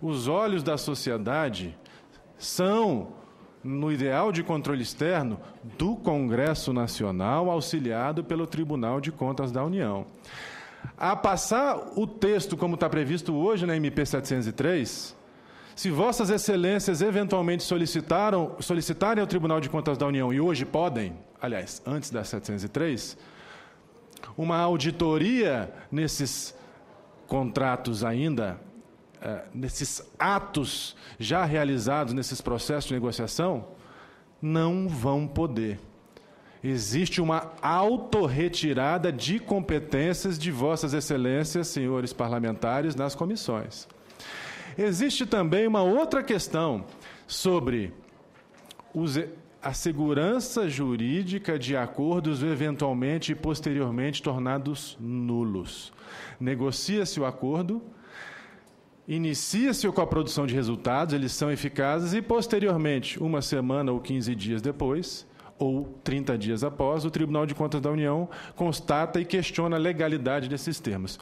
Os olhos da sociedade são, no ideal de controle externo, do Congresso Nacional, auxiliado pelo Tribunal de Contas da União. A passar o texto como está previsto hoje na MP 703, se Vossas Excelências eventualmente solicitaram, solicitarem ao Tribunal de Contas da União, e hoje podem, aliás, antes da 703, uma auditoria nesses contratos ainda eh, nesses atos já realizados nesses processos de negociação, não vão poder. Existe uma autorretirada de competências de vossas excelências, senhores parlamentares, nas comissões. Existe também uma outra questão sobre os, a segurança jurídica de acordos eventualmente e posteriormente tornados nulos. Negocia-se o acordo, Inicia-se com a produção de resultados, eles são eficazes e, posteriormente, uma semana ou 15 dias depois, ou 30 dias após, o Tribunal de Contas da União constata e questiona a legalidade desses termos.